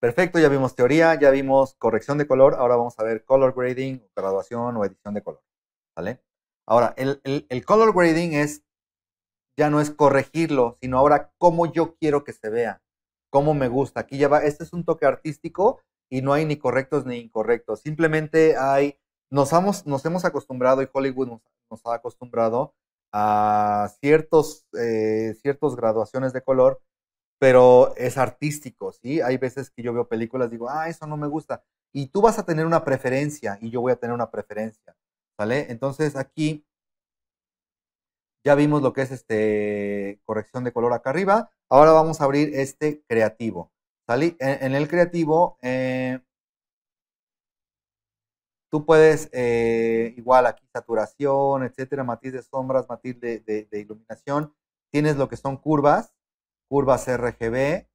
Perfecto, ya vimos teoría, ya vimos corrección de color, ahora vamos a ver color grading, graduación o edición de color. Ahora, el, color grading es, ya no es corregirlo, sino ahora cómo yo quiero que se vea, cómo me gusta. Aquí ya va, este es un toque artístico y no hay ni correctos ni incorrectos. Simplemente hay, nos, hemos, nos hemos acostumbrado y Hollywood nos, ha acostumbrado a ciertos, eh, ciertos graduaciones de color pero es artístico, ¿sí? Hay veces que yo veo películas, y digo, ah, eso no me gusta. Y tú vas a tener una preferencia y yo voy a tener una preferencia, ¿sale? Entonces aquí ya vimos lo que es este corrección de color acá arriba. Ahora vamos a abrir este creativo, ¿sale? E-, en, el creativo, eh, tú puedes, eh, igual aquí saturación, etcétera, matiz de sombras, matiz de iluminación. Tienes lo que son curvas, curvas RGB.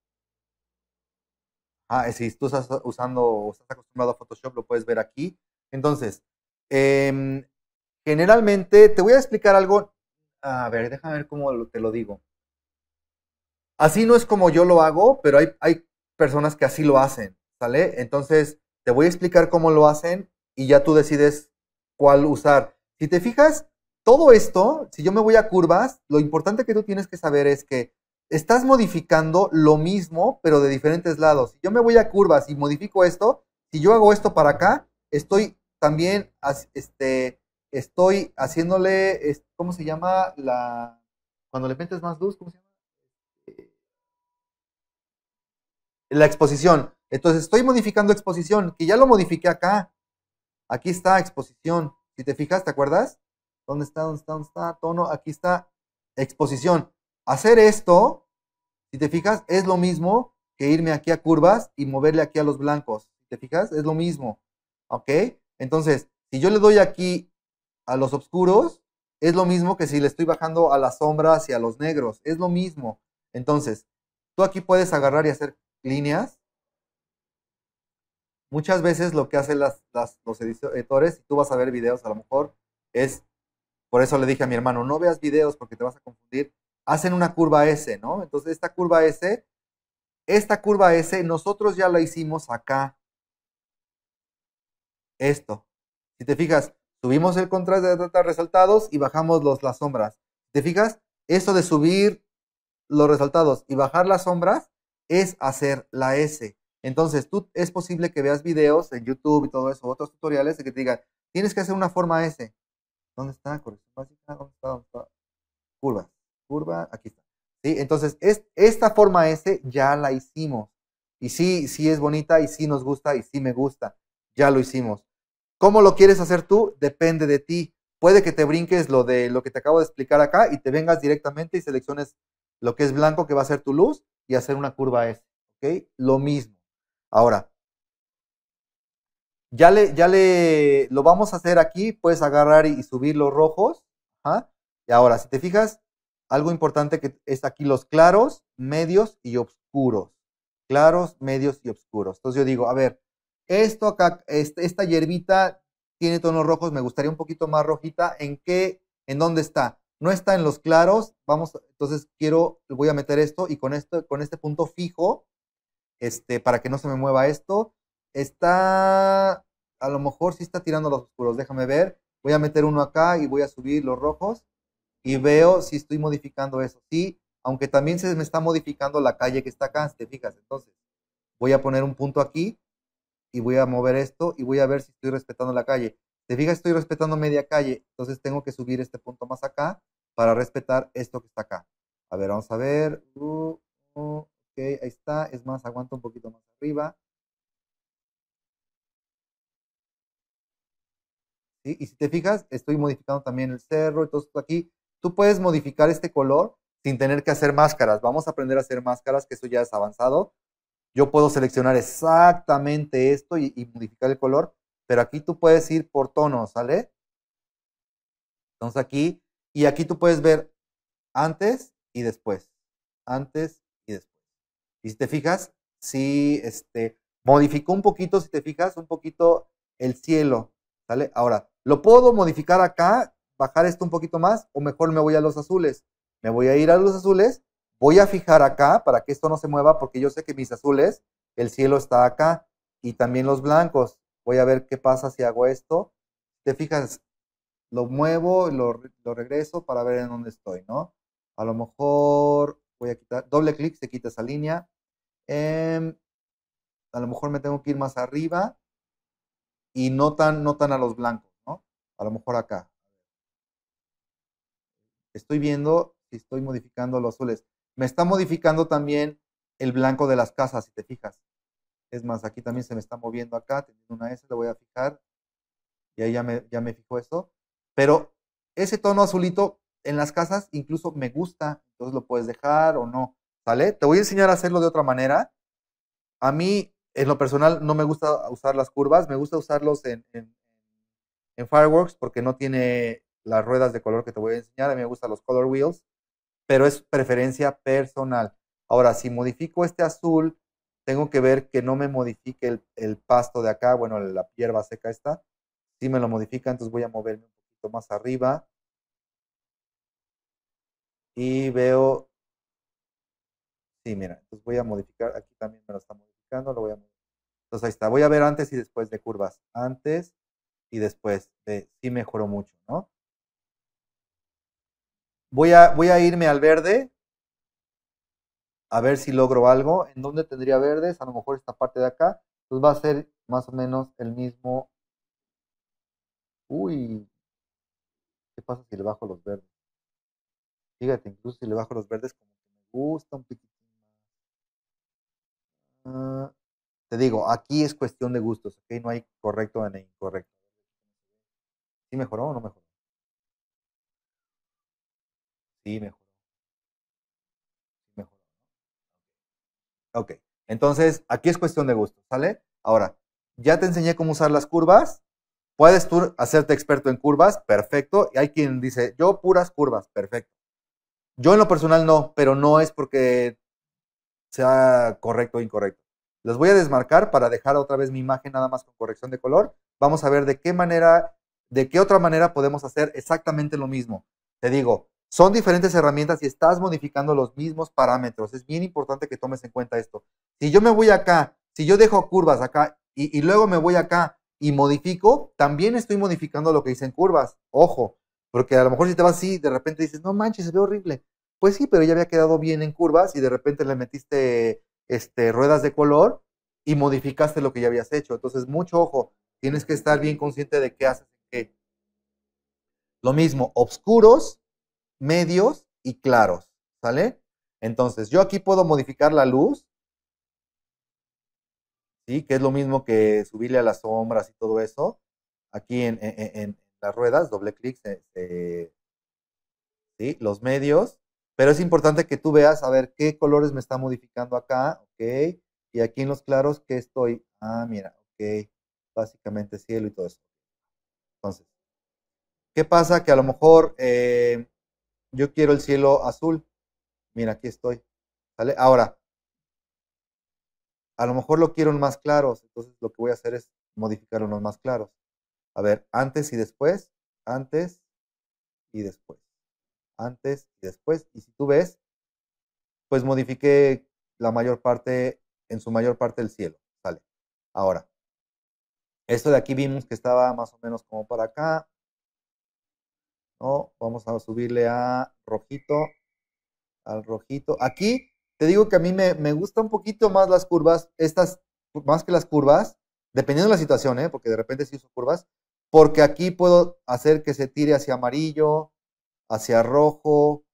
Ah, eh, si tú estás usando o estás acostumbrado a Photoshop, lo puedes ver aquí. Entonces, em, generalmente te voy a explicar algo. A ver, déjame ver cómo te lo digo. Así no es como yo lo hago, pero hay, hay personas que así lo hacen, ¿sale? Entonces, te voy a explicar cómo lo hacen y ya tú decides cuál usar. Si te fijas, todo esto, si yo me voy a curvas, lo importante que tú tienes que saber es que estás modificando lo mismo, pero de diferentes lados. Si yo me voy a curvas y modifico esto, si yo hago esto para acá, estoy también, este, estoy haciéndole, ¿cómo se llama? La, cuando le metes más luz, ¿cómo se llama? La exposición. Entonces estoy modificando exposición, que ya lo modifiqué acá. Aquí está exposición. Si te fijas, ¿te acuerdas? ¿Dónde está? ¿Dónde está? ¿Dónde está? Tono. Aquí está exposición. Hacer esto, si te fijas, es lo mismo que irme aquí a curvas y moverle aquí a los blancos. Si ¿Te fijas? Es lo mismo. ¿Ok? Entonces, si yo le doy aquí a los oscuros, es lo mismo que si le estoy bajando a las sombras y a los negros. Es lo mismo. Entonces, tú aquí puedes agarrar y hacer líneas. Muchas veces lo que hacen los editores, y tú vas a ver videos a lo mejor, es, por eso le dije a mi hermano, no veas videos porque te vas a confundir, hacen una curva S, ¿no? Entonces esta curva S, esta curva S nosotros ya la hicimos acá. Esto. Si te fijas, subimos el contraste de resultados resaltados y bajamos los, las sombras. ¿Te fijas? Esto de subir los resultados y bajar las sombras es hacer la S. Entonces, tú es posible que veas videos en YouTube y todo eso, otros tutoriales de que te digan, tienes que hacer una forma S. ¿Dónde está? Curva. ¿Dónde está? Curvas curva, aquí está. ¿Sí? Entonces, es, esta forma S ya la hicimos. Y sí, sí es bonita y sí nos gusta y sí me gusta. Ya lo hicimos. ¿Cómo lo quieres hacer tú? Depende de ti. Puede que te brinques lo de lo que te acabo de explicar acá y te vengas directamente y selecciones lo que es blanco que va a ser tu luz y hacer una curva S. ¿Ok? Lo mismo. Ahora, ya le, ya le, lo vamos a hacer aquí, puedes agarrar y, subir los rojos. Y ahora, si te fijas, algo importante que es aquí los claros, medios y oscuros. Claros, medios y oscuros. Entonces yo digo, a ver, esto acá, este, esta hierbita tiene tonos rojos, me gustaría un poquito más rojita. ¿En qué? ¿En dónde está? No está en los claros. Vamos, entonces quiero, voy a meter esto y con esto, con este punto fijo, este, para que no se me mueva esto. Está, a lo mejor sí está tirando los oscuros. Déjame ver. Voy a meter uno acá y voy a subir los rojos y veo si estoy modificando eso. Sí, aunque también se me está modificando la calle que está acá, si te fijas. Entonces, voy a poner un punto aquí y voy a mover esto y voy a ver si estoy respetando la calle. Te fijas, estoy respetando media calle, entonces tengo que subir este punto más acá para respetar esto que está acá. A ver, vamos a ver. Uh, uh, ok, ahí está. Es más, aguanto un poquito más arriba. ¿Sí? Y si te fijas, estoy modificando también el cerro, y todo esto aquí Tú puedes modificar este color sin tener que hacer máscaras. Vamos a aprender a hacer máscaras, que eso ya es avanzado. Yo puedo seleccionar exactamente esto y, modificar el color, pero aquí tú puedes ir por tonos, ¿sale? Entonces aquí, y aquí tú puedes ver antes y después, antes y después. Y si te fijas, sí, este, modificó un poquito, si te fijas, un poquito el cielo, ¿sale? Ahora, lo puedo modificar acá bajar esto un poquito más o mejor me voy a los azules. Me voy a ir a los azules, voy a fijar acá para que esto no se mueva porque yo sé que mis azules, el cielo está acá y también los blancos. Voy a ver qué pasa si hago esto. Te fijas, lo muevo, lo, lo regreso para ver en dónde estoy, ¿no? A lo mejor voy a quitar, doble clic, se quita esa línea. Em, a lo mejor me tengo que ir más arriba y no tan, no tan a los blancos, ¿no? A lo mejor acá. Estoy viendo si estoy modificando los azules. Me está modificando también el blanco de las casas, si te fijas. Es más, aquí también se me está moviendo acá, teniendo una S, le voy a fijar. Y ahí ya me, ya me fijo eso. Pero ese tono azulito en las casas incluso me gusta. Entonces lo puedes dejar o no. ¿Sale? Te voy a enseñar a hacerlo de otra manera. A mí, en lo personal, no me gusta usar las curvas. Me gusta usarlos en Fireworks porque no tiene las ruedas de color que te voy a enseñar. A mí me gustan los color wheels, pero es preferencia personal. Ahora, si modifico este azul, tengo que ver que no me modifique el, pasto de acá, bueno, la hierba seca está. Si me lo modifica, entonces voy a moverme un poquito más arriba. Y veo, sí, mira, entonces voy a modificar, aquí también me lo está modificando, lo voy a Entonces ahí está, voy a ver antes y después de curvas, antes y después, de, sí mejoró mucho, ¿no? Voy a, irme al verde, a ver si logro algo. ¿En dónde tendría verdes? A lo mejor esta parte de acá. Entonces pues va a ser más o menos el mismo. Uy, ¿qué pasa si le bajo los verdes? Fíjate, incluso si le bajo los verdes, como que me gusta un poquito. Ah, te digo, aquí es cuestión de gustos, ¿ok? No hay correcto ni incorrecto. ¿Sí mejoró o no mejoró? Sí, mejoró. Mejoró, Ok. Entonces, aquí es cuestión de gusto, ¿sale? Ahora, ya te enseñé cómo usar las curvas. Puedes tú hacerte experto en curvas, perfecto. Y hay quien dice, yo puras curvas, perfecto. Yo en lo personal no, pero no es porque sea correcto o incorrecto. Los voy a desmarcar para dejar otra vez mi imagen nada más con corrección de color. Vamos a ver de qué manera, de qué otra manera podemos hacer exactamente lo mismo. Te digo, son diferentes herramientas y estás modificando los mismos parámetros. Es bien importante que tomes en cuenta esto. Si yo me voy acá, si yo dejo curvas acá y, luego me voy acá y modifico, también estoy modificando lo que hice en curvas. Ojo, porque a lo mejor si te vas así, de repente dices, no manches, se ve horrible. Pues sí, pero ya había quedado bien en curvas y de repente le metiste este, ruedas de color y modificaste lo que ya habías hecho. Entonces, mucho ojo, tienes que estar bien consciente de qué haces. qué. Lo mismo, oscuros medios y claros, ¿sale? Entonces, yo aquí puedo modificar la luz, ¿sí? Que es lo mismo que subirle a las sombras y todo eso. Aquí en, las ruedas, doble clic, ¿sí? Los medios. Pero es importante que tú veas, a ver, qué colores me está modificando acá, ¿ok? Y aquí en los claros, ¿qué estoy? Ah, mira, ok. Básicamente cielo y todo eso. Entonces, ¿qué pasa? Que a lo mejor... Eh, yo quiero el cielo azul. Mira, aquí estoy. ¿Sale? Ahora, a lo mejor lo quiero más claros, entonces lo que voy a hacer es modificar unos más claros. A ver, antes y después, antes y después, antes y después. Y si tú ves, pues modifique la mayor parte, en su mayor parte el cielo. ¿Sale? Ahora, esto de aquí vimos que estaba más o menos como para acá, Vamos a subirle a rojito, al rojito. Aquí te digo que a mí me, gustan gusta un poquito más las curvas, estas más que las curvas, dependiendo de la situación, ¿eh? porque de repente sí uso curvas, porque aquí puedo hacer que se tire hacia amarillo, hacia rojo,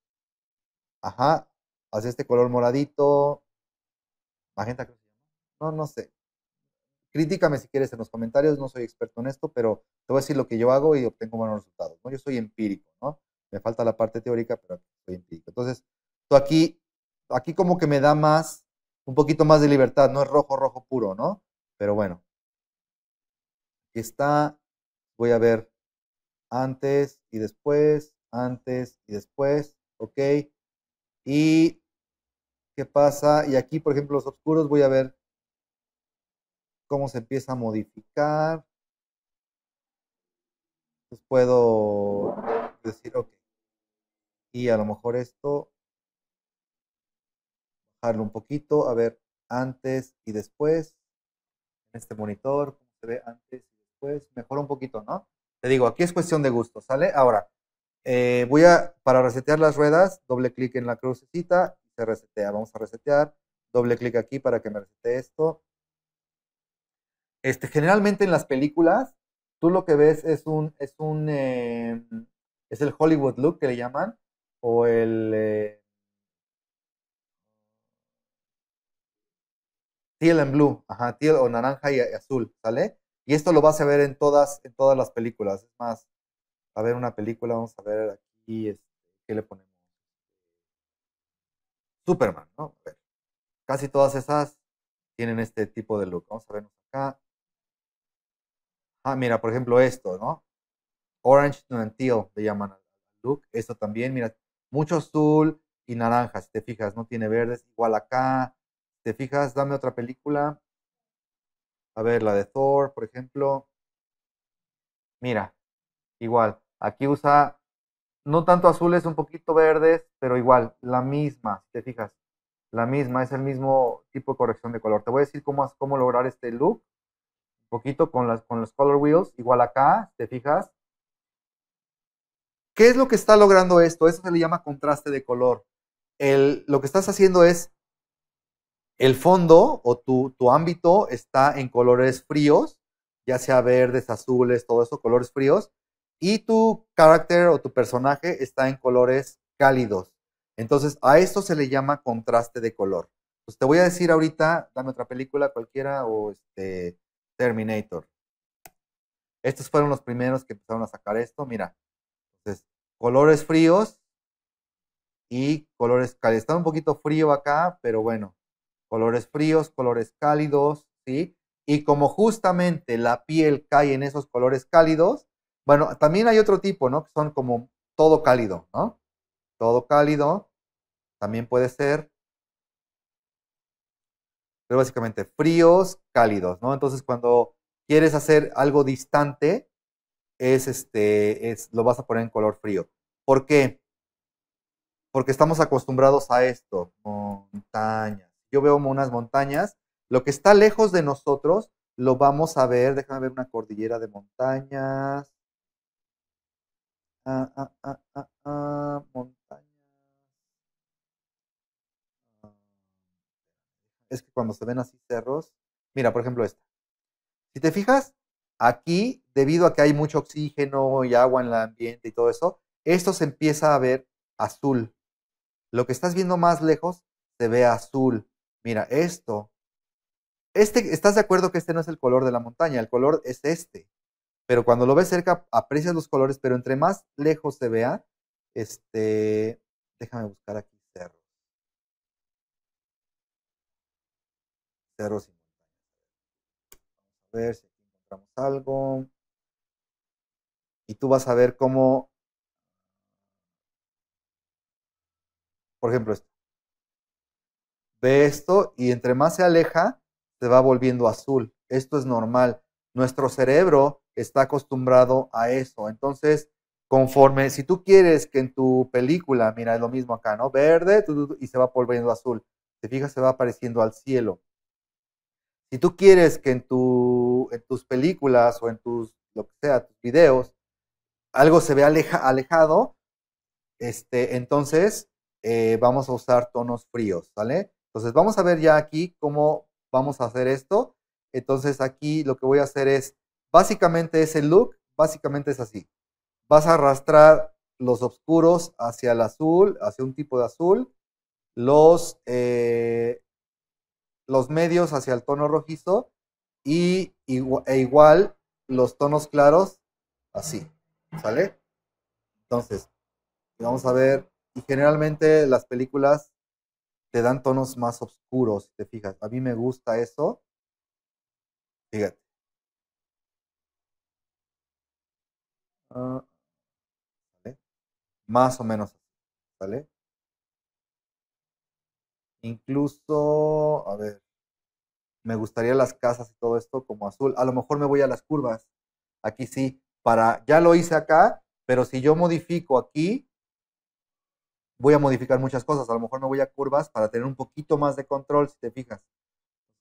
ajá, hacia este color moradito, magenta, no, no sé. Críticame si quieres en los comentarios, no soy experto en esto, pero te voy a decir lo que yo hago y obtengo buenos resultados. ¿no? Yo soy empírico, ¿no? Me falta la parte teórica, pero soy empírico. Entonces, aquí, aquí como que me da más, un poquito más de libertad, no es rojo, rojo puro, ¿no? Pero bueno. está, voy a ver antes y después, antes y después, ¿ok? Y qué pasa, y aquí, por ejemplo, los oscuros, voy a ver cómo se empieza a modificar. Entonces pues, puedo decir, ok, y a lo mejor esto, bajarlo un poquito, a ver antes y después, en este monitor, cómo se ve antes y después, mejor un poquito, ¿no? Te digo, aquí es cuestión de gusto, ¿sale? Ahora, eh, voy a, para resetear las ruedas, doble clic en la crucecita se resetea. Vamos a resetear, doble clic aquí para que me resete esto este, generalmente en las películas, tú lo que ves es un, es un, eh, es el Hollywood look que le llaman, o el, eh, teal and blue, ajá, teal o naranja y azul, ¿sale? Y esto lo vas a ver en todas, en todas las películas. Es más, a ver una película, vamos a ver aquí, este, ¿qué le ponemos? Superman, ¿no? Casi todas esas tienen este tipo de look. Vamos a ver acá. Ah, mira, por ejemplo esto, ¿no? Orange and teal, le llaman al look. Esto también, mira, mucho azul y naranja, si te fijas, no tiene verdes. Igual acá, si te fijas, dame otra película. A ver, la de Thor, por ejemplo. Mira, igual, aquí usa no tanto azules, un poquito verdes, pero igual, la misma, si te fijas, la misma, es el mismo tipo de corrección de color. Te voy a decir cómo, cómo lograr este look poquito con, las, con los color wheels, igual acá, te fijas. ¿Qué es lo que está logrando esto? Eso se le llama contraste de color. lo que estás haciendo es, el fondo o tu, ámbito está en colores fríos, ya sea verdes, azules, todo eso, colores fríos, y tu carácter o tu personaje está en colores cálidos. Entonces, a esto se le llama contraste de color. Pues te voy a decir ahorita, dame otra película cualquiera o este, Terminator. Estos fueron los primeros que empezaron a sacar esto, mira. Entonces, colores fríos y colores cálidos. Está un poquito frío acá, pero bueno, colores fríos, colores cálidos, ¿sí? Y como justamente la piel cae en esos colores cálidos, bueno, también hay otro tipo, ¿no? Que son como todo cálido, ¿no? Todo cálido, también puede ser pero básicamente fríos, cálidos, ¿no? Entonces cuando quieres hacer algo distante, es este, es, lo vas a poner en color frío. ¿Por qué? Porque estamos acostumbrados a esto, montañas. Yo veo unas montañas, lo que está lejos de nosotros lo vamos a ver, déjame ver una cordillera de montañas. Ah, ah, montañas ah, ah, ah, es que cuando se ven así cerros, mira, por ejemplo esta. Si te fijas, aquí, debido a que hay mucho oxígeno y agua en el ambiente y todo eso, esto se empieza a ver azul. Lo que estás viendo más lejos se ve azul. Mira, esto. Este, ¿Estás de acuerdo que este no es el color de la montaña? El color es este. Pero cuando lo ves cerca, aprecias los colores, pero entre más lejos se vea, este, déjame buscar aquí Vamos a ver si encontramos algo. Y tú vas a ver cómo, por ejemplo, esto. Ve esto y entre más se aleja, se va volviendo azul. Esto es normal. Nuestro cerebro está acostumbrado a eso. Entonces, conforme, si tú quieres que en tu película, mira, es lo mismo acá, ¿no? Verde y se va volviendo azul. Te fijas, se va apareciendo al cielo. Si tú quieres que en, tus películas o en tus, lo que sea, tus videos, algo se vea alejado, este, entonces eh, vamos a usar tonos fríos, ¿sale? Entonces vamos a ver ya aquí cómo vamos a hacer esto. Entonces aquí lo que voy a hacer es, básicamente ese look, básicamente es así. Vas a arrastrar los oscuros hacia el azul, hacia un tipo de azul, los eh, los medios hacia el tono rojizo y, e igual los tonos claros así, ¿sale? Entonces, vamos a ver, y generalmente las películas te dan tonos más oscuros, si te fijas. A mí me gusta eso. Fíjate. Ah, más o menos, ¿sale? Incluso, a ver, me gustaría las casas y todo esto como azul. A lo mejor me voy a las curvas. Aquí sí, para, ya lo hice acá, pero si yo modifico aquí, voy a modificar muchas cosas. A lo mejor me voy a curvas para tener un poquito más de control, si te fijas.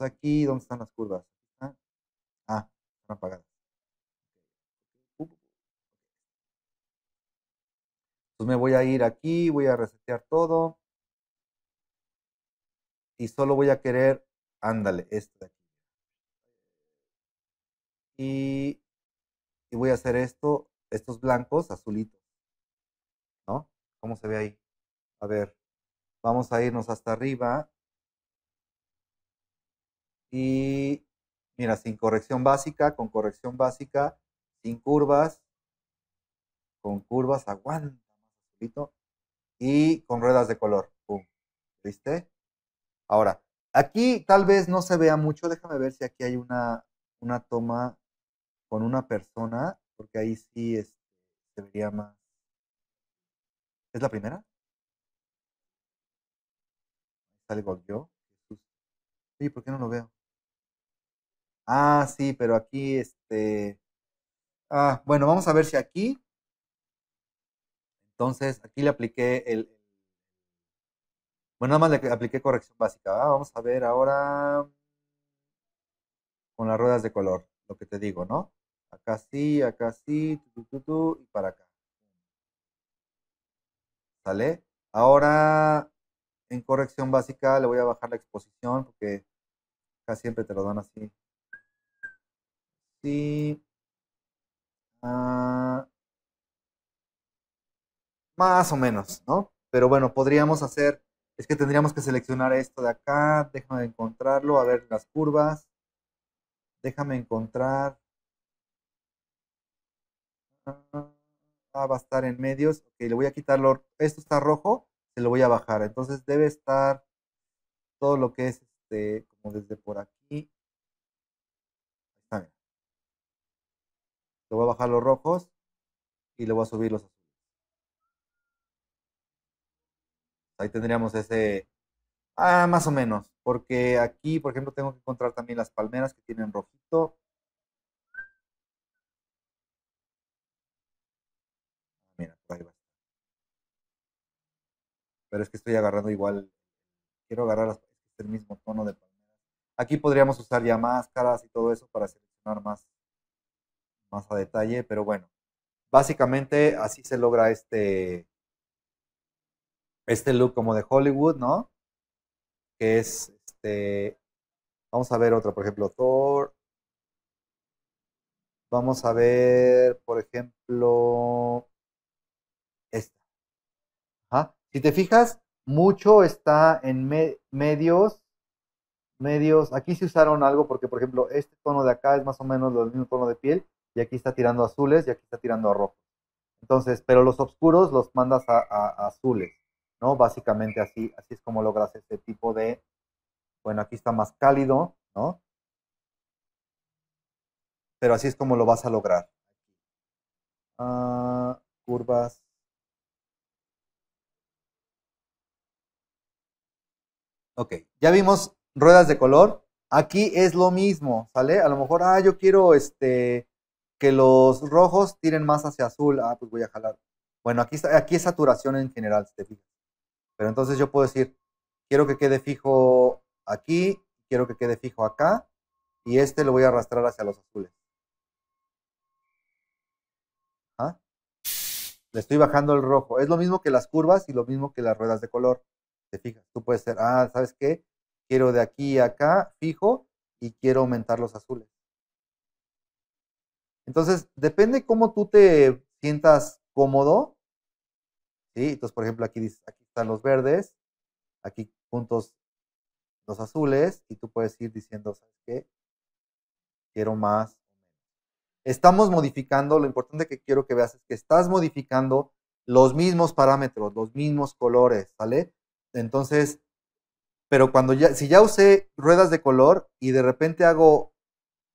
aquí, ¿dónde están las curvas? Ah, ah están apagadas. me voy a ir aquí, voy a resetear todo y solo voy a querer, ándale, este de aquí. Y, voy a hacer esto, estos blancos azulitos, ¿no? ¿Cómo se ve ahí? A ver, vamos a irnos hasta arriba. Y mira, sin corrección básica, con corrección básica, sin curvas, con curvas, aguanta más azulito, y con ruedas de color. ¿Viste? Ahora, aquí tal vez no se vea mucho, déjame ver si aquí hay una, toma con una persona, porque ahí sí este, se vería más. ¿Es la primera? ¿Sale yo. Sí, ¿por qué no lo veo? Ah, sí, pero aquí este. Ah, bueno, vamos a ver si aquí. Entonces, aquí le apliqué el, bueno, nada más le apliqué corrección básica. vamos a ver ahora con las ruedas de color, lo que te digo, ¿no? Acá sí, acá sí, y para acá. ¿Sale? Ahora en corrección básica le voy a bajar la exposición porque acá siempre te lo dan así. Sí. Ah. más o menos, ¿no? Pero bueno, podríamos hacer es que tendríamos que seleccionar esto de acá, déjame encontrarlo, a ver las curvas, déjame encontrar, ah, va a estar en medios, ok, le voy a quitarlo, esto está rojo, se lo voy a bajar, entonces debe estar todo lo que es este, como desde por aquí, está bien, le voy a bajar los rojos y le voy a subir los azules. ahí tendríamos ese, ah, más o menos, porque aquí, por ejemplo, tengo que encontrar también las palmeras que tienen rojito. Ah, mira, ahí Pero es que estoy agarrando igual, quiero agarrar el mismo tono de palmeras. Aquí podríamos usar ya máscaras y todo eso para seleccionar más, más a detalle, pero bueno, básicamente así se logra este, este look como de Hollywood, ¿no? Que es, este, vamos a ver otro, por ejemplo, Thor. Vamos a ver, por ejemplo, esta. Si te fijas, mucho está en medios, medios, aquí se usaron algo porque, por ejemplo, este tono de acá es más o menos el mismo tono de piel y aquí está tirando azules y aquí está tirando a rojos. Entonces, pero los oscuros los mandas a azules. ¿no? Básicamente así, así es como logras este tipo de, bueno, aquí está más cálido, ¿no? Pero así es como lo vas a lograr. Ah, curvas. Ok, ya vimos ruedas de color. Aquí es lo mismo, ¿sale? A lo mejor, ah, yo quiero este, que los rojos tiren más hacia azul. Ah, pues voy a jalar. Bueno, aquí, está, aquí es saturación en general, te pero entonces yo puedo decir, quiero que quede fijo aquí, quiero que quede fijo acá, y este lo voy a arrastrar hacia los azules. ¿Ah? Le estoy bajando el rojo. Es lo mismo que las curvas y lo mismo que las ruedas de color. Te fijas, tú puedes ser, ah, ¿sabes qué? Quiero de aquí a acá fijo y quiero aumentar los azules. Entonces, depende cómo tú te sientas cómodo. ¿sí? Entonces, por ejemplo, aquí dices, aquí están los verdes, aquí puntos los azules, y tú puedes ir diciendo, ¿sabes qué? Quiero más. Estamos modificando, lo importante que quiero que veas es que estás modificando los mismos parámetros, los mismos colores, ¿sale? Entonces, pero cuando ya, si ya usé ruedas de color y de repente hago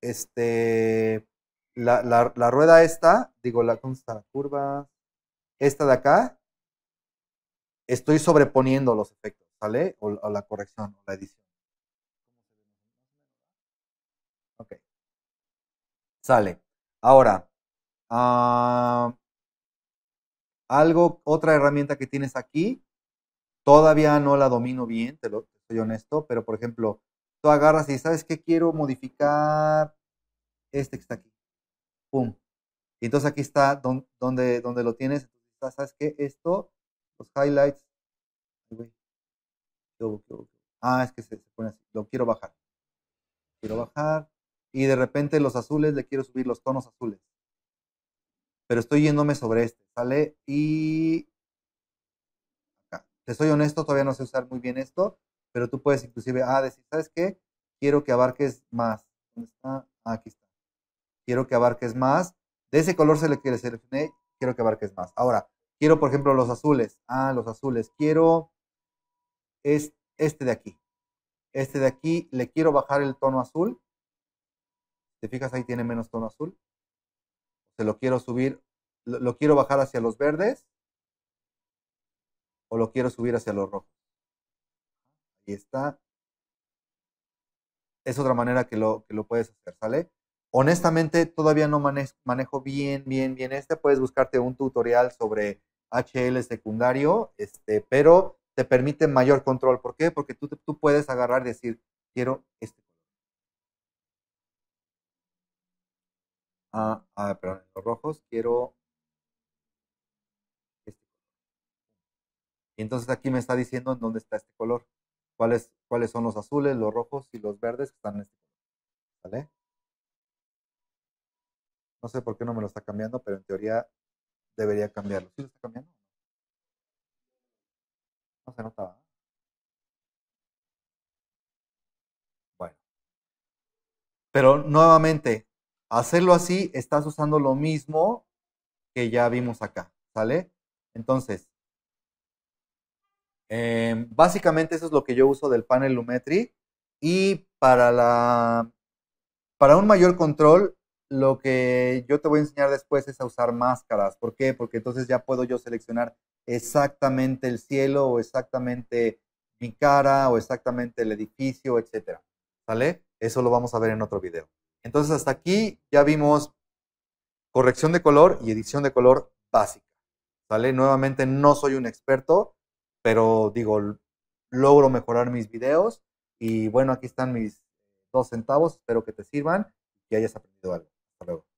este, la, rueda esta, digo, la, consta la curva? Esta de acá, estoy sobreponiendo los efectos, ¿sale? O, la corrección, o la edición. Ok. Sale. Ahora, ah, algo, otra herramienta que tienes aquí, todavía no la domino bien, te lo soy honesto, pero por ejemplo, tú agarras y sabes que quiero modificar este que está aquí. Pum. entonces aquí está donde, donde lo tienes. Entonces, sabes qué? esto los highlights. Ah, es que se, pone así. Lo quiero bajar. Quiero bajar. Y de repente los azules le quiero subir los tonos azules. Pero estoy yéndome sobre este, ¿sale? Y acá. Te soy honesto, todavía no sé usar muy bien esto, pero tú puedes inclusive ah, decir, ¿sabes qué? Quiero que abarques más. ¿Dónde está? Ah, aquí está. Quiero que abarques más. De ese color se le quiere seleccioné, quiero que abarques más. Ahora, Quiero, por ejemplo, los azules. Ah, los azules. Quiero este de aquí. Este de aquí le quiero bajar el tono azul. ¿Te fijas? Ahí tiene menos tono azul. Se lo quiero subir, lo, quiero bajar hacia los verdes o lo quiero subir hacia los rojos. Ahí está. Es otra manera que lo, que lo puedes hacer, ¿sale? Honestamente, todavía no manejo, bien, bien, bien este. Puedes buscarte un tutorial sobre HL secundario, este, pero te permite mayor control. ¿Por qué? Porque tú, puedes agarrar y decir, quiero este. Ah, ah perdón, los rojos, quiero este. Y entonces aquí me está diciendo en dónde está este color. Cuáles, cuáles son los azules, los rojos y los verdes que están en este color. ¿Vale? No sé por qué no me lo está cambiando, pero en teoría debería cambiarlo. ¿Sí lo está cambiando? No se notaba. Bueno. Pero nuevamente, hacerlo así, estás usando lo mismo que ya vimos acá, ¿sale? Entonces, em, básicamente eso es lo que yo uso del panel Lumetri y para la para un mayor control lo que yo te voy a enseñar después es a usar máscaras. ¿Por qué? Porque entonces ya puedo yo seleccionar exactamente el cielo o exactamente mi cara o exactamente el edificio, etc. ¿Sale? Eso lo vamos a ver en otro video. Entonces hasta aquí ya vimos corrección de color y edición de color básica. ¿Sale? Nuevamente no soy un experto, pero digo, logro mejorar mis videos y bueno, aquí están mis dos centavos, espero que te sirvan y que hayas aprendido algo. Hello.